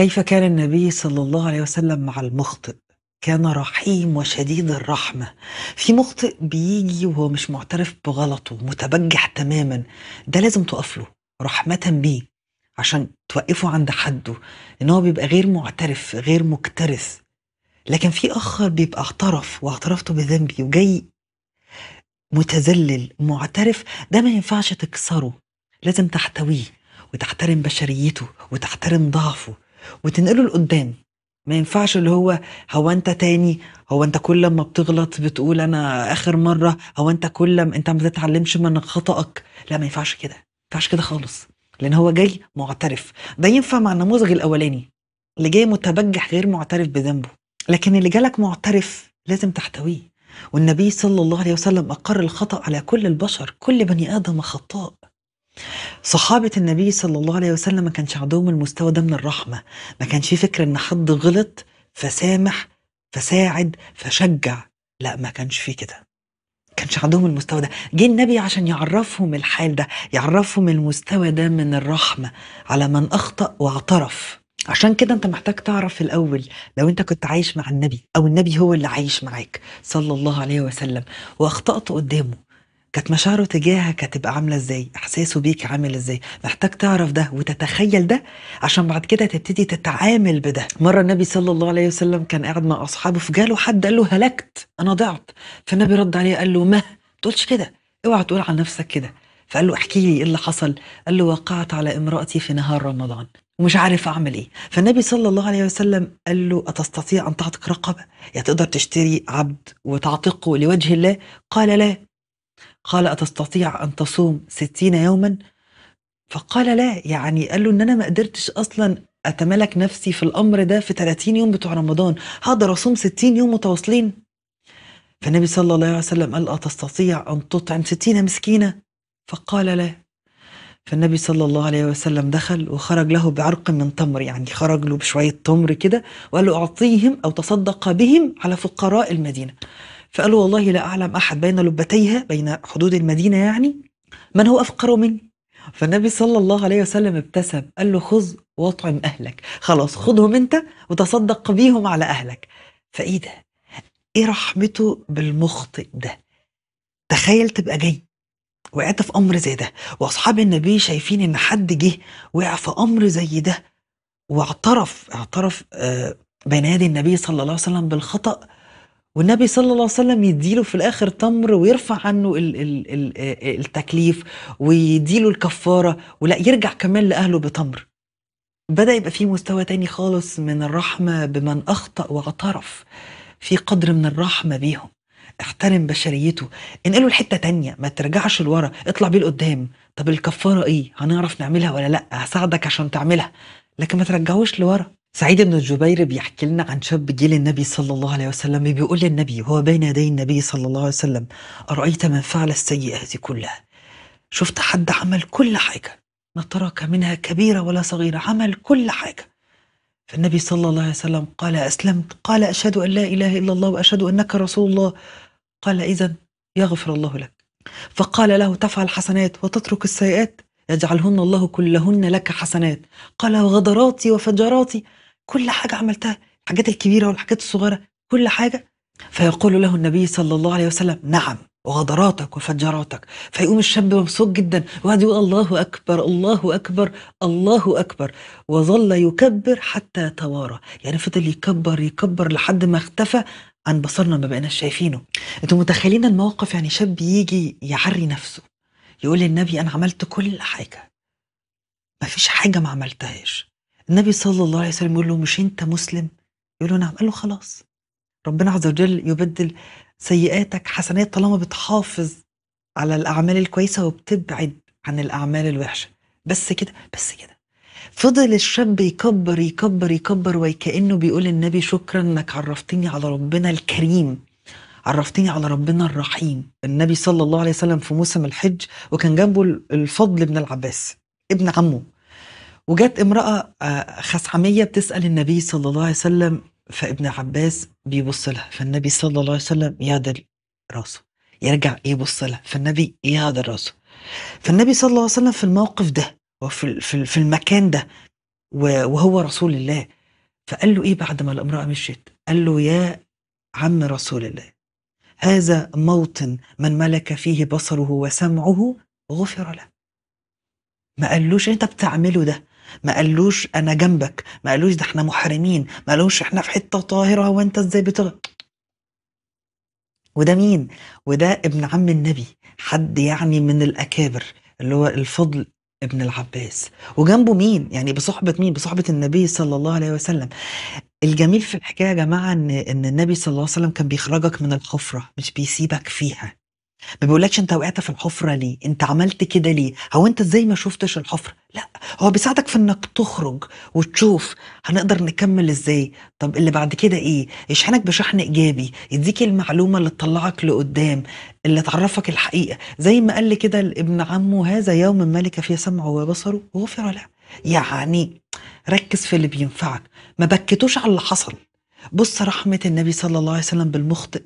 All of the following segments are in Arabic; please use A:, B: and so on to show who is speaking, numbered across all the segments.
A: كيف كان النبي صلى الله عليه وسلم مع المخطئ كان رحيم وشديد الرحمه في مخطئ بيجي وهو مش معترف بغلطه متبجح تماما ده لازم تقف له رحمه بيه عشان توقفه عند حده ان هو بيبقى غير معترف غير مكترث لكن في اخر بيبقى اعترف واعترفته بذنبي وجاي متذلل معترف ده ما ينفعش تكسره لازم تحتويه وتحترم بشريته وتحترم ضعفه وتنقله لقدام ما ينفعش اللي هو هو انت تاني هو انت كل ما بتغلط بتقول انا اخر مره هو انت كل ما انت ما بتتعلمش من خطأك لا ما ينفعش كده ما ينفعش كده خالص لان هو جاي معترف ده ينفع مع النموذج الاولاني اللي جاي متبجح غير معترف بذنبه لكن اللي جالك معترف لازم تحتويه والنبي صلى الله عليه وسلم اقر الخطأ على كل البشر كل بني ادم خطاء صحابة النبي صلى الله عليه وسلم ما كانش عندهم المستوى ده من الرحمة ما كانش في فكرة ان حد غلط فسامح فساعد فشجع لا ما كانش في كده كانش عندهم المستوى ده جه النبي عشان يعرفهم الحال ده يعرفهم المستوى ده من الرحمة على من أخطأ واعترف عشان كده انت محتاج تعرف في الاول لو انت كنت عايش مع النبي او النبي هو اللي عايش معاك صلى الله عليه وسلم واخطأت قدامه كانت مشاعره تجاهك هتبقى عامله ازاي احساسه بيك عامل ازاي محتاج تعرف ده وتتخيل ده عشان بعد كده تبتدي تتعامل بده مره النبي صلى الله عليه وسلم كان قاعد مع اصحابه فجاله حد قال له هلكت انا ضعت فالنبي رد عليه قال له ما تقولش كده اوعى تقول على نفسك كده فقال له احكي لي ايه اللي حصل قال له وقعت على امرأتي في نهار رمضان ومش عارف اعمل ايه فالنبي صلى الله عليه وسلم قال له اتستطيع ان تعتق رقبه يعني تقدر تشتري عبد وتعتقه لوجه الله قال لا قال أتستطيع أن تصوم ستين يوما فقال لا يعني قال له إن أنا ما قدرتش أصلا أتملك نفسي في الأمر ده في 30 يوم بتوع رمضان هقدر أصوم 60 يوم متواصلين فالنبي صلى الله عليه وسلم قال أتستطيع أن تطعم 60 مسكينة فقال لا فالنبي صلى الله عليه وسلم دخل وخرج له بعرق من تمر يعني خرج له بشوية تمر كده وقال له أعطيهم أو تصدق بهم على فقراء المدينة فقال والله لا أعلم أحد بين لبتيها بين حدود المدينة يعني من هو أفقر مني فالنبي صلى الله عليه وسلم ابتسم قال له خذ واطعم أهلك خلاص خذهم أنت وتصدق بيهم على أهلك فإيه ده إيه رحمته بالمخطئ ده تخيل تبقى جاي وقعت في أمر زي ده وأصحاب النبي شايفين إن حد جه وقع في أمر زي ده واعترف اعترف آه، بين يدي النبي صلى الله عليه وسلم بالخطأ والنبي صلى الله عليه وسلم يديله في الاخر تمر ويرفع عنه الـ الـ الـ آه، التكليف ويديله الكفاره ولا يرجع كمان لاهله بتمر بدا يبقى في مستوى تاني خالص من الرحمه بمن اخطا واعترف في قدر من الرحمه بيهم احترم بشريته انقله لحته تانية ما ترجعش لورا اطلع بيه لقدام طب الكفاره ايه هنعرف نعملها ولا لا هساعدك عشان تعملها لكن ما ترجعوش لورا سعيد بن الجبير بيحكي لنا عن شاب جيل النبي صلى الله عليه وسلم بيقول للنبي وهو بين يدي النبي صلى الله عليه وسلم أرأيت من فعل السيئات كلها شفت حد عمل كل حاجة ما ترك منها كبيرة ولا صغيرة عمل كل حاجة فالنبي صلى الله عليه وسلم قال أسلمت قال أشهد أن لا إله إلا الله وأشهد أنك رسول الله قال إذا يغفر الله لك فقال له تفعل حسنات وتترك السيئات يجعلهن الله كلهن لك حسنات قال وغدراتي وفجراتي كل حاجة عملتها الحاجات الكبيرة والحاجات الصغيرة كل حاجة فيقول له النبي صلى الله عليه وسلم نعم وغدراتك وفجراتك فيقوم الشاب مبسوط جدا وقعد يقول الله أكبر الله أكبر الله أكبر وظل يكبر حتى توارى يعني فضل يكبر يكبر لحد ما اختفى عن بصرنا ما بقيناش شايفينه انتوا متخيلين الموقف يعني شاب يجي يعري نفسه يقول للنبي أنا عملت كل حاجة مفيش حاجة ما عملتهاش النبي صلى الله عليه وسلم يقول له مش انت مسلم يقول له نعم قال له خلاص ربنا عز وجل يبدل سيئاتك حسنات طالما بتحافظ على الاعمال الكويسه وبتبعد عن الاعمال الوحشه بس كده بس كده فضل الشاب يكبر يكبر يكبر وكأنه بيقول للنبي شكرا انك عرفتني على ربنا الكريم عرفتني على ربنا الرحيم النبي صلى الله عليه وسلم في موسم الحج وكان جنبه الفضل بن العباس ابن عمه وجت امرأة آه، خسعمية بتسأل النبي صلى الله عليه وسلم فابن عباس بيبص لها فالنبي صلى الله عليه وسلم يعدل راسه يرجع يبص لها فالنبي يعدل راسه فالنبي صلى الله عليه وسلم في الموقف ده وفي في المكان ده وهو رسول الله فقال له ايه بعد ما الامرأة مشيت قال له يا عم رسول الله هذا موطن من ملك فيه بصره وسمعه غفر له ما قالوش انت بتعمله ده ما قالوش انا جنبك ما قالوش ده احنا محرمين ما قالوش احنا في حته طاهره وانت ازاي بتغ وده مين وده ابن عم النبي حد يعني من الاكابر اللي هو الفضل ابن العباس وجنبه مين يعني بصحبه مين بصحبه النبي صلى الله عليه وسلم الجميل في الحكايه يا جماعه ان ان النبي صلى الله عليه وسلم كان بيخرجك من الحفره مش بيسيبك فيها ما بيقولكش انت وقعت في الحفره ليه انت عملت كده ليه هو انت ازاي ما شفتش الحفره لا هو بيساعدك في انك تخرج وتشوف هنقدر نكمل ازاي طب اللي بعد كده ايه يشحنك بشحن ايجابي يديك المعلومه اللي تطلعك لقدام اللي تعرفك الحقيقه زي ما قال كده ابن عمه هذا يوم ملك فيه سمعه وبصره وغفر له يعني ركز في اللي بينفعك ما بكتوش على اللي حصل بص رحمه النبي صلى الله عليه وسلم بالمخطئ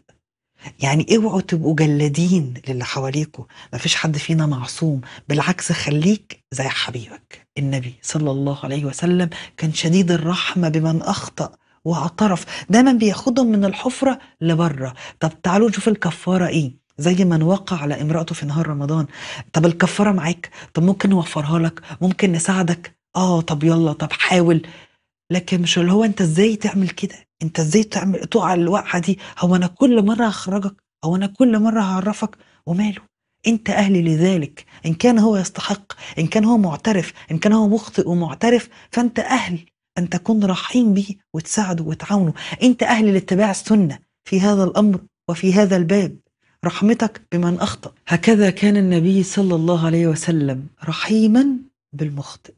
A: يعني اوعوا تبقوا جلادين للي حواليكوا مفيش حد فينا معصوم بالعكس خليك زي حبيبك النبي صلى الله عليه وسلم كان شديد الرحمة بمن أخطأ واعترف دايما بياخدهم من الحفرة لبره طب تعالوا نشوف الكفارة ايه زي من وقع على امرأته في نهار رمضان طب الكفارة معاك طب ممكن نوفرها لك ممكن نساعدك اه طب يلا طب حاول لكن مش اللي هو انت ازاي تعمل كده انت ازاي تعمل تقع الوقعه دي هو انا كل مره هخرجك هو انا كل مره هعرفك وماله انت اهلي لذلك ان كان هو يستحق ان كان هو معترف ان كان هو مخطئ ومعترف فانت اهل ان تكون رحيم به وتساعده وتعاونه انت اهل لاتباع السنه في هذا الامر وفي هذا الباب رحمتك بمن اخطا هكذا كان النبي صلى الله عليه وسلم رحيما بالمخطئ